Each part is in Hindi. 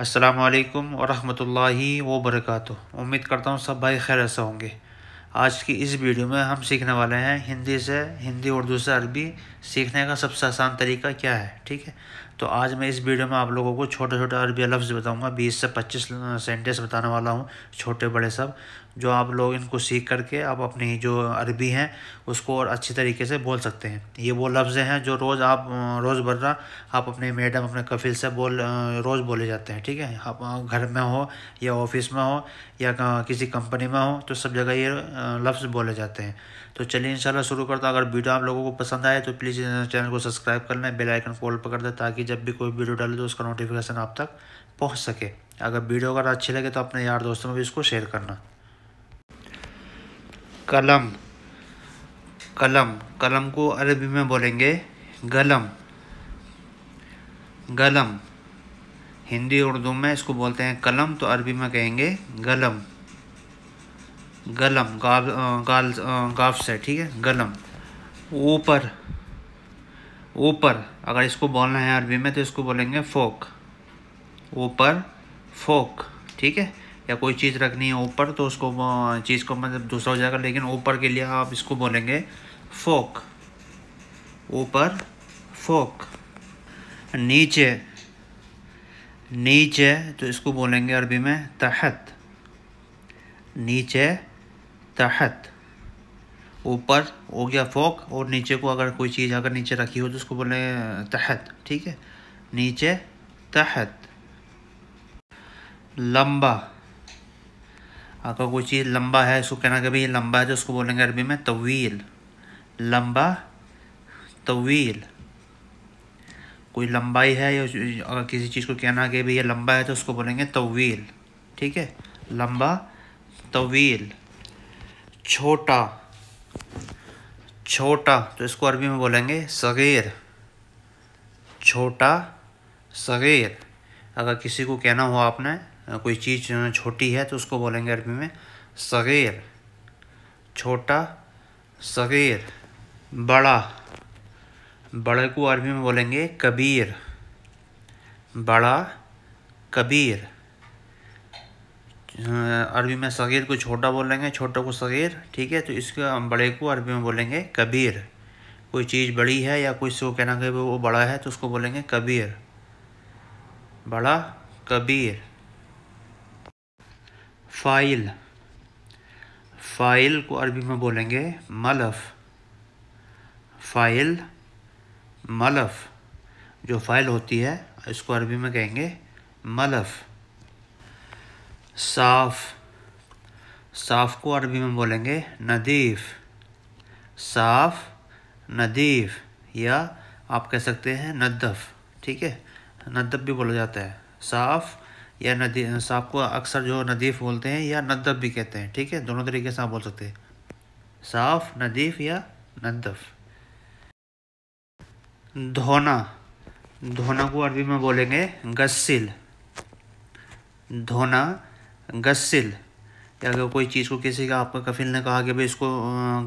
अस्सलाम व वबरकत उम्मीद करता हूँ सब भाई खैर ऐसा होंगे आज की इस वीडियो में हम सीखने वाले हैं हिंदी से हिंदी उर्दू से अरबी सीखने का सबसे आसान तरीका क्या है ठीक है तो आज मैं इस वीडियो में आप लोगों को छोटे छोटे अरबी लफ्ज़ बताऊंगा 20 से 25 सेंटेंस बताने वाला हूँ छोटे बड़े सब जो आप लोग इनको सीख करके आप अपनी जो अरबी हैं उसको और अच्छी तरीके से बोल सकते हैं ये वो लफ्ज़ हैं जो रोज़ आप रोज़मर्रा आप अपने मैडम अपने कफिल से बोल रोज़ बोले जाते हैं ठीक है आप घर में हो या ऑफिस में हो या किसी कंपनी में हो तो सब जगह ये लफ्ज़ बोले जाते हैं तो चलिए इंशाल्लाह शुरू करता हूँ अगर वीडियो आप लोगों को पसंद आए तो प्लीज़ चैनल को सब्सक्राइब कर लें बेलाइकन कॉल पर कर दें ताकि जब भी कोई वीडियो डाले तो उसका नोटिफिकेशन आप तक पहुँच सके अगर वीडियो अगर अच्छी लगे तो अपने यार दोस्तों में भी इसको शेयर करना कलम कलम कलम को अरबी में बोलेंगे गलम गलम हिंदी उर्दू में इसको बोलते हैं कलम तो अरबी में कहेंगे गलम गलम गाल गाल गाफ से ठीक है गलम ऊपर ऊपर अगर इसको बोलना है अरबी में तो इसको बोलेंगे फोक ऊपर फोक ठीक है या कोई चीज़ रखनी है ऊपर तो उसको चीज़ को मतलब दूसरा हो जाएगा लेकिन ऊपर के लिए आप इसको बोलेंगे फोक ऊपर फोक नीचे नीचे तो इसको बोलेंगे अरबी में तहत नीचे तहत ऊपर हो गया फोक और नीचे को अगर कोई चीज़ अगर नीचे रखी हो तो उसको बोले तहत ठीक है नीचे तहत लंबा अगर हाँ, कोई तो चीज़ लंबा है उसको कहना कि लंबा है तो उसको बोलेंगे अरबी में तवील लंबा तवील कोई लंबाई है या अगर किसी चीज़ को कहना कि भाई ये लंबा है तो उसको बोलेंगे तवील ठीक है लंबा तवील छोटा छोटा तो इसको अरबी में बोलेंगे सगैर छोटा सगैर अगर किसी को कहना हो आपने कोई चीज़ छोटी है तो उसको बोलेंगे अरबी में सगैर छोटा सगैर बड़ा बड़े को अरबी में बोलेंगे कबीर बड़ा कबीर अरबी में सग़ीर को छोटा बोलेंगे छोटा को सग़ीर ठीक है तो इसका बड़े को अरबी में बोलेंगे कबीर कोई चीज़ बड़ी है या कोई को कहना कि वो बड़ा है तो उसको बोलेंगे कबीर बड़ा कबीर फ़ाइल फ़ाइल को अरबी में बोलेंगे मलफ फ़ाइल मलफ जो फ़ाइल होती है इसको अरबी में कहेंगे मलफ साफ़ साफ़ को अरबी में बोलेंगे नदीफ़ साफ़ नदीफ़ या आप कह सकते हैं नदफ़ ठीक है नदफ़ भी बोला जाता है साफ़ या नदी सांप को अक्सर जो नदीफ बोलते हैं या नदफ भी कहते हैं ठीक है दोनों तरीके से आप बोल सकते हैं साफ नदीफ या नदफ धोना धोना को अरबी में बोलेंगे गस्सिल धोना गस्सिल या अगर कोई चीज़ को किसी का आपका कफिल ने कहा कि भाई इसको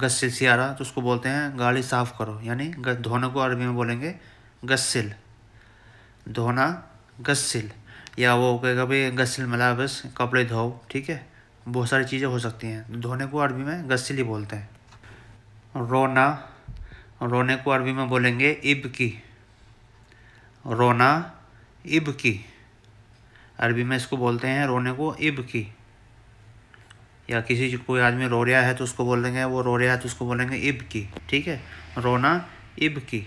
गस्सिल सियारा तो उसको बोलते हैं गाड़ी साफ़ करो यानी धोना को अरबी में बोलेंगे गस्सिल धोना गस्सिल या वो कहेगा भाई गस्सिल मिला बस कपड़े धोओ ठीक है बहुत सारी चीज़ें हो सकती हैं धोने को अरबी में गस्सिल ही बोलते हैं रोना रोने को अरबी में बोलेंगे इब की रोना इब की अरबी में इसको बोलते हैं रोने को इब की या किसी कोई आदमी रो रहा है तो उसको बोल देंगे वो रो रहा है तो उसको बोलेंगे इब की ठीक है रोना इब की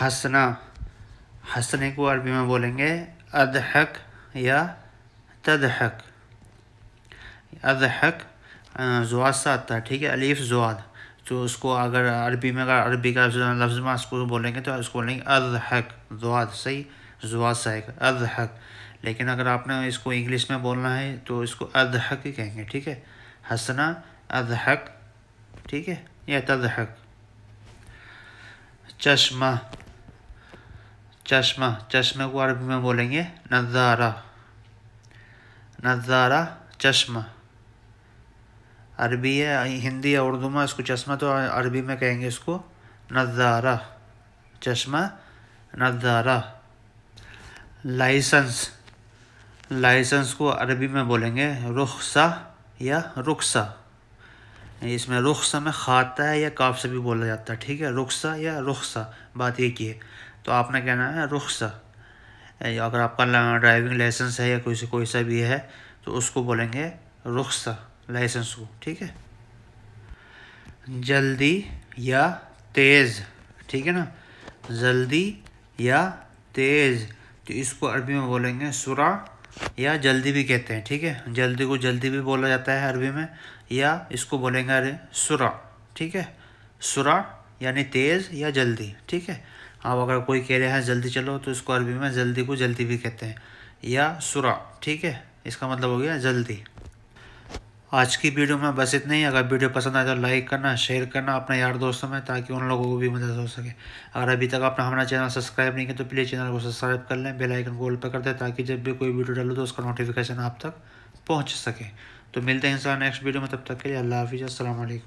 हंसना हंसने को अरबी में बोलेंगे अदहक या तदहक अदहक जुआद सा आता है ठीक है अलीफ जुआद तो उसको अगर अरबी में अगर अरबी का लफ्ज़ उसको बोलेंगे तो उसको बोलेंगे अदहक जुआद सही जुआद सा एक अदहक लेकिन अगर आपने इसको इंग्लिश में बोलना है तो इसको अदहक ही कहेंगे ठीक है हसना अदहक ठीक है या तदहक चश्मा चश्मा चश्मे को अरबी में बोलेंगे नज़ारा नज़ारा चश्मा अरबी है हिंदी या उर्दू में इसको चश्मा तो अरबी में कहेंगे इसको नज़ारा चश्मा नज़ारा लाइसेंस लाइसेंस को अरबी में बोलेंगे रुखसा या रुखसा इसमें रुखसा में खाता है या काफ से भी बोला जाता है ठीक है रुखसा या रुखसा बात ये की है तो आपने कहना है या अगर आपका ड्राइविंग लाइसेंस है या कोई से कोई सा भी है तो उसको बोलेंगे रुखसा लाइसेंस को ठीक है जल्दी या तेज़ ठीक है ना जल्दी या तेज़ तो इसको अरबी में बोलेंगे सुरा या जल्दी भी कहते हैं ठीक है जल्दी को जल्दी भी बोला जाता है अरबी में या इसको बोलेंगे अरे सुरा ठीक है सुरा यानी तेज़ या जल्दी ठीक है अब अगर कोई कह रहा है हाँ, जल्दी चलो तो इसको अरबी में जल्दी को जल्दी भी कहते हैं या सुरा ठीक है इसका मतलब हो गया जल्दी आज की वीडियो में बस इतना ही अगर वीडियो पसंद आए तो लाइक करना शेयर करना अपने यार दोस्तों में ताकि उन लोगों को भी मदद हो सके अगर अभी तक आपने हमारा चैनल सब्सक्राइब नहीं किया तो प्लीज़ चैनल को सब्सक्राइब कर लें बेल आइकन को पर कर दें ताकि जब भी कोई वीडियो डालो तो उसका नोटिफिकेशन आप तक पहुँच सके तो मिलते हैं इंसान नेक्स्ट वीडियो में तब तक के लिए अल्लाह हाफिज़ असल